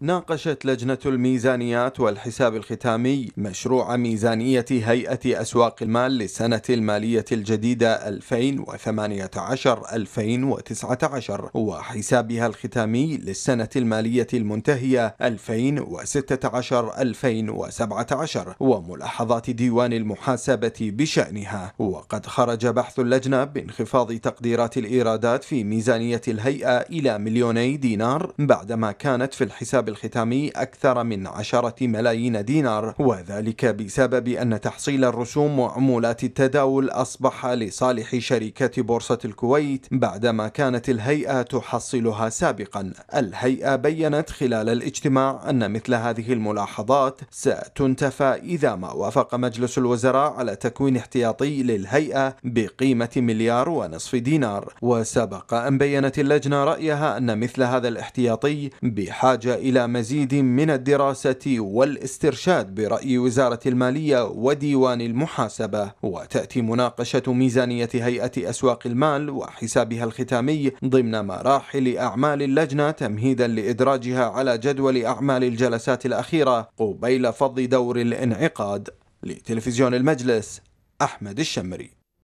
ناقشت لجنة الميزانيات والحساب الختامي مشروع ميزانية هيئة أسواق المال للسنة المالية الجديدة 2018-2019 وحسابها الختامي للسنة المالية المنتهية 2016-2017 وملاحظات ديوان المحاسبة بشأنها وقد خرج بحث اللجنة بانخفاض تقديرات الإيرادات في ميزانية الهيئة إلى مليوني دينار بعدما كانت في الحساب الختامي أكثر من عشرة ملايين دينار وذلك بسبب أن تحصيل الرسوم وعمولات التداول أصبح لصالح شركة بورصة الكويت بعدما كانت الهيئة تحصلها سابقا الهيئة بيّنت خلال الاجتماع أن مثل هذه الملاحظات ستنتفى إذا ما وافق مجلس الوزراء على تكوين احتياطي للهيئة بقيمة مليار ونصف دينار وسبق أن بيّنت اللجنة رأيها أن مثل هذا الاحتياطي بحاجة إلى إلى مزيد من الدراسة والاسترشاد برأي وزارة المالية وديوان المحاسبة وتأتي مناقشة ميزانية هيئة أسواق المال وحسابها الختامي ضمن مراحل أعمال اللجنة تمهيدا لإدراجها على جدول أعمال الجلسات الأخيرة قبيل فض دور الانعقاد لتلفزيون المجلس أحمد الشمري